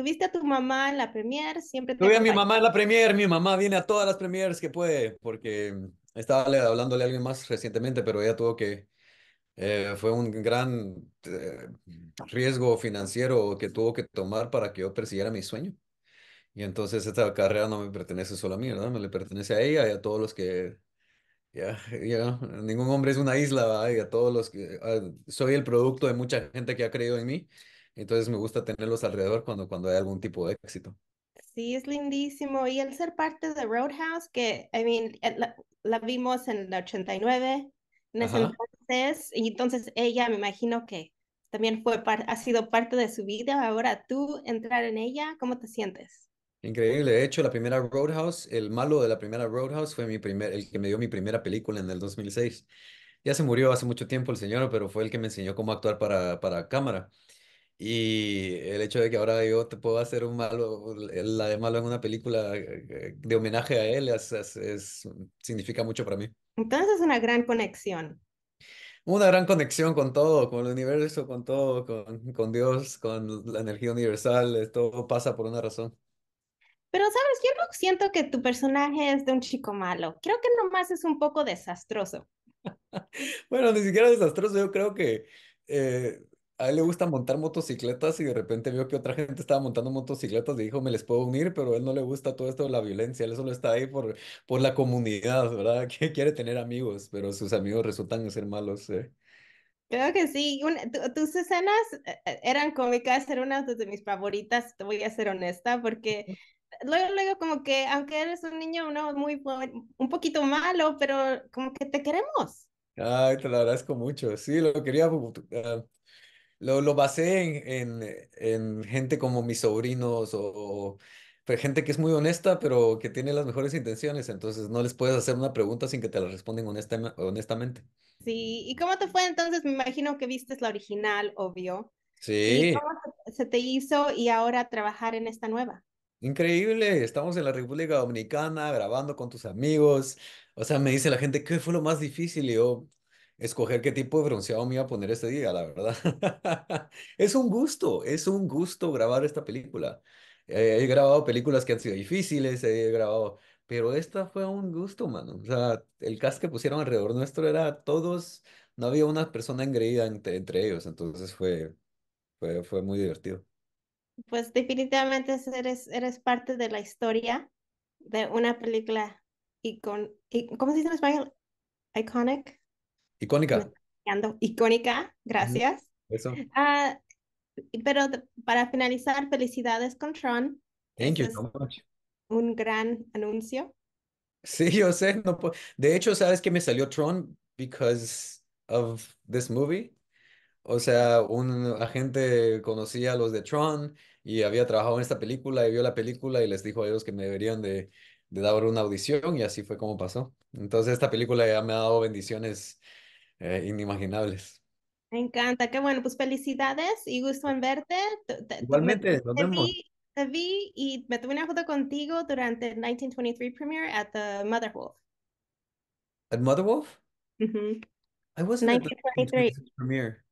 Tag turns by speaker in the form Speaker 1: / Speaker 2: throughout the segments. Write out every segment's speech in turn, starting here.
Speaker 1: tuviste a tu mamá en la premier, siempre Tuve a mi mamá en
Speaker 2: la premier, mi mamá viene a todas las premiers que puede, porque estaba hablándole a alguien más recientemente, pero ella tuvo que... Eh, fue un gran eh, riesgo financiero que tuvo que tomar para que yo persiguiera mi sueño. Y entonces esta carrera no me pertenece solo a mí, ¿verdad? Me le pertenece a ella y a todos los que... Ya, ningún hombre es una isla, Y a todos los que... Ah, soy el producto de mucha gente que ha creído en mí entonces me gusta tenerlos alrededor cuando, cuando hay algún tipo de éxito.
Speaker 1: Sí, es lindísimo. Y el ser parte de Roadhouse, que, I mean, eh, la, vimos en el 89, en ese entonces, y entonces ella me imagino que también fue ha sido parte de su vida. Ahora tú entrar en ella, ¿cómo te sientes?
Speaker 2: Increíble. De hecho, la primera Roadhouse, el malo de la primera Roadhouse fue mi primer, el que me dio mi primera película en el 2006. Ya se murió hace mucho tiempo el señor, pero fue el que me enseñó cómo actuar para, para cámara. Y el hecho de que ahora yo te puedo hacer un malo, la de malo en una película eh, de homenaje a él, es, significa mucho para mí.
Speaker 1: Entonces es una gran conexión.
Speaker 2: Una gran conexión con todo, con el universo, con todo, con, con Dios, con la energía universal, todo pasa por una razón.
Speaker 1: Pero, ¿sabes? Yo no siento que tu personaje es de un chico malo. Creo que nomás es un poco desastroso.
Speaker 2: bueno, ni siquiera desastroso. Yo creo que eh, a él le gusta montar motocicletas y de repente vio que otra gente estaba montando motocicletas y dijo, me les puedo unir, pero a él no le gusta todo esto de la violencia, él solo está ahí por, por la comunidad, ¿verdad? Que quiere tener amigos, pero sus amigos resultan ser malos. ¿eh?
Speaker 1: Creo que sí, tus escenas eh, eh, eran cómicas, eran una de mis favoritas, te voy a ser honesta, porque luego, luego como que, aunque eres un niño uno muy, un poquito malo, pero como que te queremos.
Speaker 2: Ay, te lo agradezco mucho. Sí, lo quería ah, lo, basé en, en, gente como mis sobrinos o, gente que es muy honesta, pero que tiene las mejores intenciones. Entonces no les puedes hacer una pregunta sin que te la responden honestamente.
Speaker 1: Sí, ¿y cómo te fue entonces? Me imagino que viste la original, obvio.
Speaker 2: Sí. cómo
Speaker 1: se te hizo y ahora trabajar en esta nueva?
Speaker 2: Increíble, estamos en la República Dominicana grabando con tus amigos. O sea, me dice la gente, ¿qué fue lo más difícil? Y yo, escoger qué tipo de bronceado me iba a poner este día, la verdad. es un gusto, es un gusto grabar esta película. Eh, he grabado películas que han sido difíciles, he grabado, pero esta fue un gusto, mano. O sea, el cast que pusieron alrededor nuestro era todos, no había una persona engreída entre, entre ellos, entonces fue, fue, fue muy divertido.
Speaker 1: Pues definitivamente eres, eres parte de la historia de una película y con, ¿cómo se dice en español? Iconic. Icónica. Icónica, gracias. Eso. Ah, pero para finalizar, felicidades con Tron.
Speaker 2: Thank you so much.
Speaker 1: Un gran anuncio.
Speaker 2: Sí, yo sé. de hecho, ¿sabes que me salió Tron? Because of this movie. O sea, un agente conocía a los de Tron y había trabajado en esta película y vio la película y les dijo a ellos que me deberían de, de dar una audición y así fue como pasó. Entonces esta película ya me ha dado bendiciones eh, inimaginables.
Speaker 1: Me encanta, qué bueno, pues felicidades y gusto en verte. Igualmente, nos vemos. Vi, te vi y me tuve una foto contigo durante el 1923 premiere at the Mother Wolf.
Speaker 2: At Mother Wolf? Mm -hmm. I wasn't 1923. at the premiere.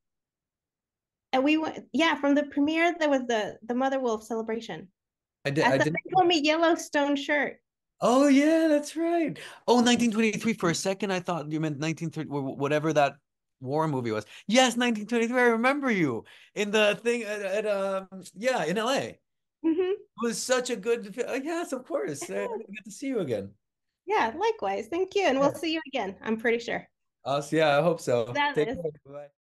Speaker 1: And we went, yeah, from the premiere there was the the Mother Wolf celebration. I did. As I did. Told me Yellowstone shirt.
Speaker 2: Oh yeah, that's right. Oh, 1923. For a second, I thought you meant 1930, whatever that war movie was. Yes, 1923. I remember you in the thing at, at um, yeah, in LA. Mm-hmm. It was such a good. Uh, yes, of course. Good to see you again.
Speaker 1: Yeah, likewise. Thank you, and we'll see you again. I'm pretty sure.
Speaker 2: Us, yeah, I hope so. That Take is- Bye.